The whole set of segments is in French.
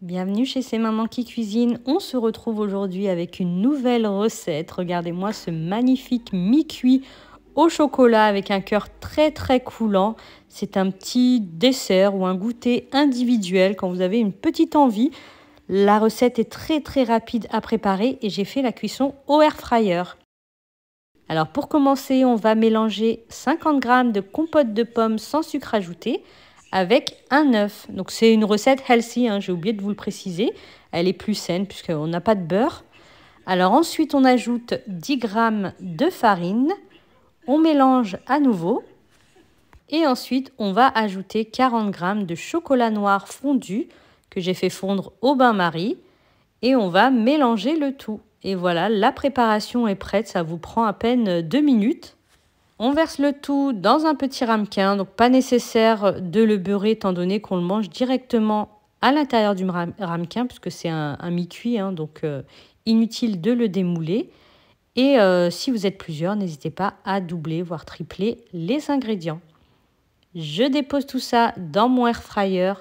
Bienvenue chez ces mamans qui cuisinent. On se retrouve aujourd'hui avec une nouvelle recette. Regardez-moi ce magnifique mi-cuit au chocolat avec un cœur très très coulant. C'est un petit dessert ou un goûter individuel quand vous avez une petite envie. La recette est très très rapide à préparer et j'ai fait la cuisson au air fryer. Alors pour commencer, on va mélanger 50 g de compote de pommes sans sucre ajouté, avec un œuf. Donc c'est une recette healthy, hein, j'ai oublié de vous le préciser. Elle est plus saine puisqu'on n'a pas de beurre. Alors ensuite on ajoute 10 g de farine, on mélange à nouveau et ensuite on va ajouter 40 g de chocolat noir fondu que j'ai fait fondre au bain-marie et on va mélanger le tout. Et voilà, la préparation est prête, ça vous prend à peine 2 minutes. On verse le tout dans un petit ramequin, donc pas nécessaire de le beurrer étant donné qu'on le mange directement à l'intérieur du ramequin puisque c'est un, mi-cuit, hein, donc euh, inutile de le démouler. Et euh, si vous êtes plusieurs, n'hésitez pas à doubler, voire tripler les ingrédients. Je dépose tout ça dans mon air fryer.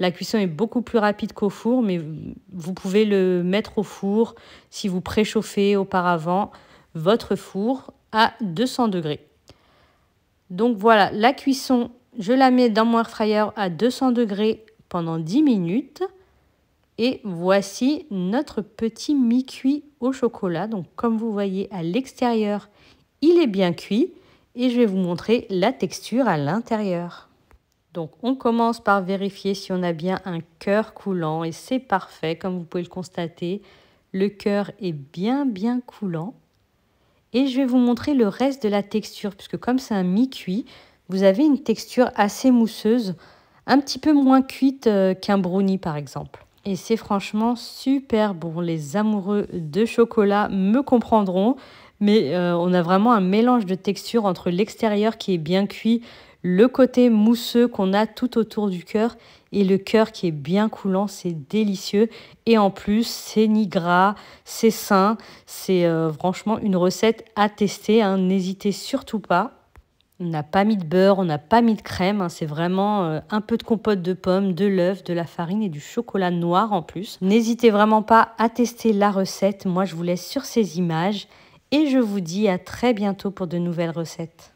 La cuisson est beaucoup plus rapide qu'au four, mais vous pouvez le mettre au four si vous préchauffez auparavant votre four à 200 degrés. Donc voilà, la cuisson, je la mets dans mon air fryer à 200 degrés pendant 10 minutes. Et voici notre petit mi-cuit au chocolat. Donc comme vous voyez à l'extérieur, il est bien cuit. Et je vais vous montrer la texture à l'intérieur. Donc on commence par vérifier si on a bien un cœur coulant et c'est parfait comme vous pouvez le constater. Le cœur est bien bien coulant. Et je vais vous montrer le reste de la texture, puisque comme c'est un mi-cuit, vous avez une texture assez mousseuse, un petit peu moins cuite euh, qu'un brownie par exemple. Et c'est franchement super bon. Les amoureux de chocolat me comprendront. Mais euh, on a vraiment un mélange de texture entre l'extérieur qui est bien cuit, le côté mousseux qu'on a tout autour du cœur et le cœur qui est bien coulant, c'est délicieux. Et en plus, c'est ni gras, c'est sain, c'est euh, franchement une recette à tester, hein. n'hésitez surtout pas. On n'a pas mis de beurre, on n'a pas mis de crème, hein. c'est vraiment euh, un peu de compote de pommes, de l'œuf, de la farine et du chocolat noir en plus. N'hésitez vraiment pas à tester la recette, moi je vous laisse sur ces images et je vous dis à très bientôt pour de nouvelles recettes.